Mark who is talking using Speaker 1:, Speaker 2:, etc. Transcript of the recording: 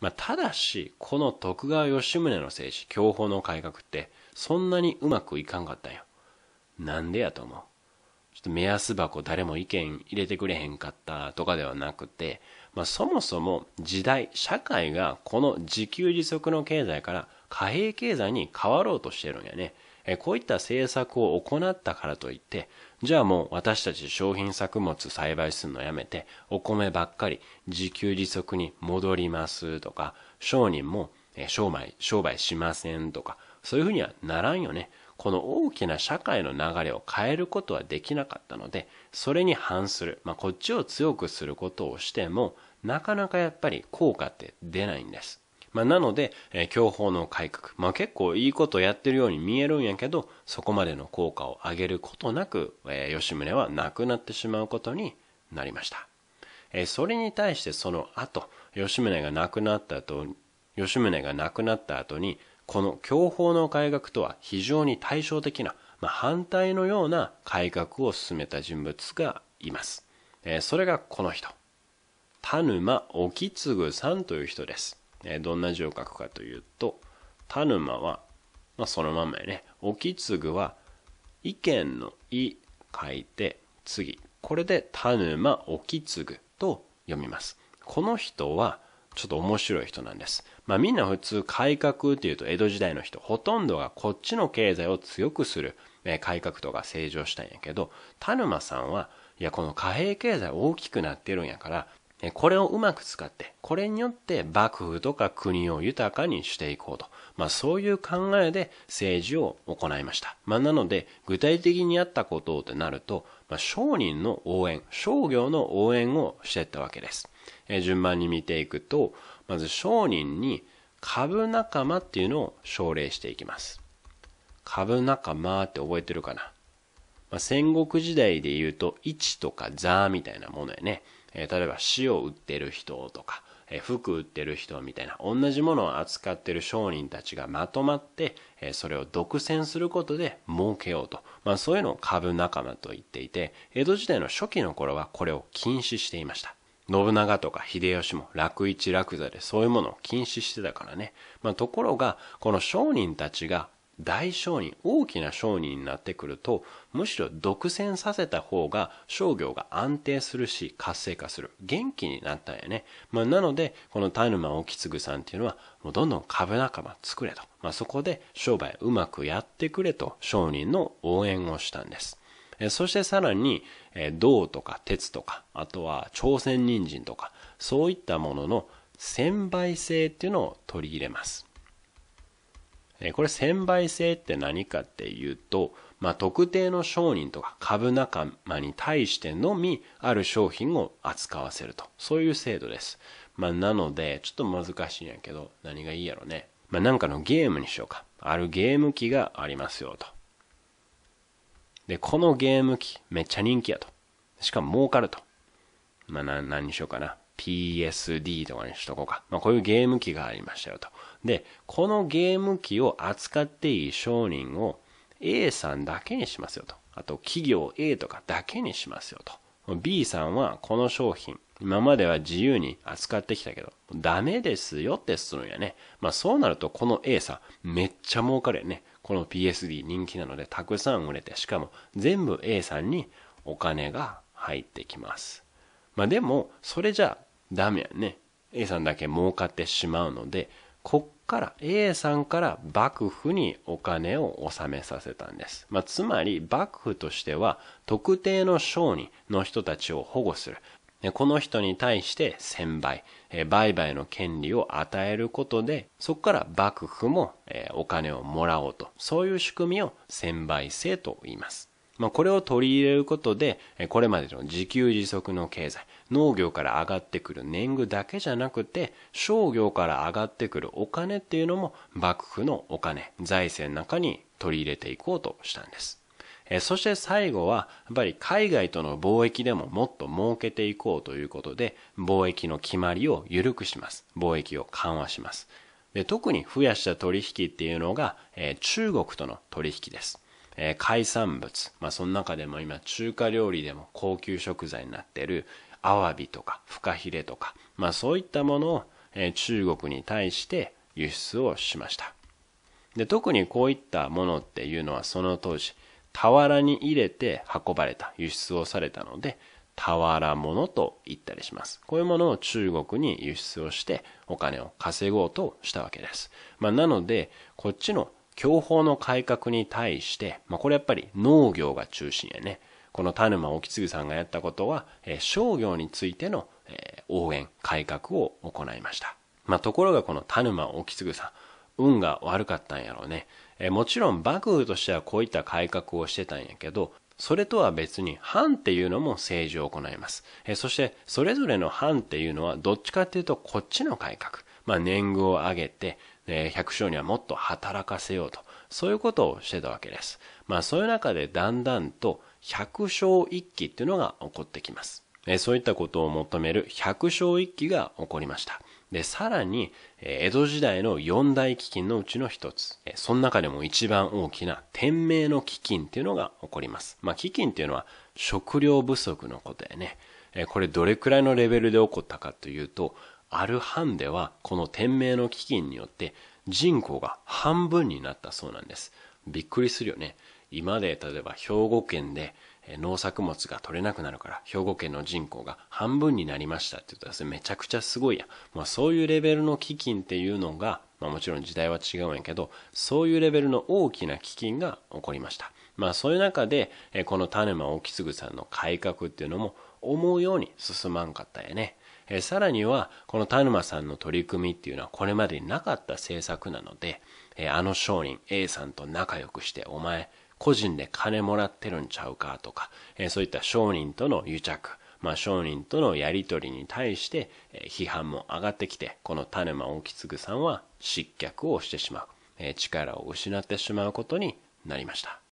Speaker 1: まあ、ただし、この徳川吉宗の政治、享保の改革って、そんなにうまくいかんかったんよ。なんでやと思う。ちょっと目安箱誰も意見入れてくれへんかったとかではなくて、まあ、そもそも時代、社会がこの自給自足の経済から貨幣経済に変わろうとしてるんやね。こういった政策を行ったからといって、じゃあもう私たち商品作物栽培するのやめて、お米ばっかり自給自足に戻りますとか、商人も商売、商売しませんとか、そういうふうにはならんよね。この大きな社会の流れを変えることはできなかったので、それに反する、まあ、こっちを強くすることをしても、なかなかやっぱり効果って出ないんです。まあ、なので、えー、教法の改革、まあ、結構いいことやってるように見えるんやけど、そこまでの効果を上げることなく、えー、吉宗は亡くなってしまうことになりました。えー、それに対してその後、吉宗が亡くなった後、吉宗が亡くなった後に、この教法の改革とは非常に対照的な、まあ、反対のような改革を進めた人物がいます。えー、それがこの人。田沼沖次さんという人です。えどんな字を書くかというと、田沼は、まあ、そのまんまやね。沖継は、意見の意書いて、次。これで田沼沖継と読みます。この人は、ちょっと面白い人なんです。まあみんな普通改革っていうと江戸時代の人、ほとんどがこっちの経済を強くする、え改革とか成長したんやけど、田沼さんは、いやこの貨幣経済大きくなってるんやから、これをうまく使って、これによって幕府とか国を豊かにしていこうと。まあそういう考えで政治を行いました。まあなので、具体的にやったことってなると、まあ、商人の応援、商業の応援をしていったわけです。順番に見ていくと、まず商人に株仲間っていうのを奨励していきます。株仲間って覚えてるかな、まあ、戦国時代で言うと、市とか座みたいなものやね。えー、例えば死を売ってる人とか、えー、服売ってる人みたいな、同じものを扱ってる商人たちがまとまって、えー、それを独占することで儲けようと。まあそういうのを株仲間と言っていて、江戸時代の初期の頃はこれを禁止していました。信長とか秀吉も楽市楽座でそういうものを禁止してたからね。まあ、ところが、この商人たちが大商人大きな商人になってくるとむしろ独占させた方が商業が安定するし活性化する元気になったんやね、まあ、なのでこの田沼沖継さんっていうのはもうどんどん株仲間作れと、まあ、そこで商売うまくやってくれと商人の応援をしたんですそしてさらに銅とか鉄とかあとは朝鮮人参とかそういったものの専売性っていうのを取り入れますこれ専売制って何かっていうと、まあ、特定の商人とか株仲間に対してのみある商品を扱わせると。そういう制度です。まあ、なので、ちょっと難しいんやけど、何がいいやろね。まあ、なんかのゲームにしようか。あるゲーム機がありますよと。で、このゲーム機めっちゃ人気やと。しかも儲かると。まあ、な、何にしようかな。PSD とかにしとこうか。まあ、こういうゲーム機がありましたよと。で、このゲーム機を扱っていい商人を A さんだけにしますよと。あと企業 A とかだけにしますよと。B さんはこの商品、今までは自由に扱ってきたけど、ダメですよってするんやね。まあそうなるとこの A さん、めっちゃ儲かるよね。この PSD 人気なのでたくさん売れて、しかも全部 A さんにお金が入ってきます。まあでも、それじゃダメやね。A さんだけ儲かってしまうので、こっから A さんから幕府にお金を納めさせたんです。まあ、つまり幕府としては特定の商人の人たちを保護する。この人に対して千倍、売買の権利を与えることで、そこから幕府もお金をもらおうと、そういう仕組みを千倍制と言います。まあ、これを取り入れることで、これまでの自給自足の経済、農業から上がってくる年貢だけじゃなくて、商業から上がってくるお金っていうのも、幕府のお金、財政の中に取り入れていこうとしたんです。そして最後は、やっぱり海外との貿易でももっと儲けていこうということで、貿易の決まりを緩くします。貿易を緩和します。で特に増やした取引っていうのが、え中国との取引です。えー、海産物。まあ、その中でも今、中華料理でも高級食材になってる、アワビとか、フカヒレとか、まあ、そういったものを、えー、中国に対して輸出をしました。で、特にこういったものっていうのはその当時、俵に入れて運ばれた、輸出をされたので、俵物と言ったりします。こういうものを中国に輸出をしてお金を稼ごうとしたわけです。まあ、なので、こっちの享保の改革に対して、まあ、これやっぱり農業が中心やね。この田沼沖次さんがやったことは、えー、商業についての、えー、応援、改革を行いました。まあ、ところがこの田沼沖次さん、運が悪かったんやろうね。えー、もちろん幕府としてはこういった改革をしてたんやけど、それとは別に藩っていうのも政治を行います。えそして、それぞれの藩っていうのはどっちかっていうとこっちの改革。まあ、年貢を上げて、え百姓にはもっと働かせようと、そういうことをしてたわけです。まあ、そういう中でだんだんと百姓一揆っていうのが起こってきます。えそういったことを求める百姓一揆が起こりました。で、さらに、江戸時代の四大飢饉のうちの一つ。その中でも一番大きな天明の飢饉っていうのが起こります。まあ、飢饉っていうのは食料不足のことやね。これどれくらいのレベルで起こったかというと、アルハンデはこの天命の基金によって人口が半分になったそうなんです。びっくりするよね。今で例えば兵庫県で農作物が取れなくなるから兵庫県の人口が半分になりましたって言ったらそれめちゃくちゃすごいや。まあそういうレベルの基金っていうのが、まあもちろん時代は違うんやけど、そういうレベルの大きな基金が起こりました。まあそういう中で、この種間沖継さんの改革っていうのも思うように進まんかったよね。えさらには、この田沼さんの取り組みっていうのはこれまでになかった政策なので、えあの商人 A さんと仲良くして、お前、個人で金もらってるんちゃうかとか、えそういった商人との癒着、まあ、商人とのやり取りに対して、え批判も上がってきて、この田沼興次さんは失脚をしてしまう、え力を失ってしまうことになりました。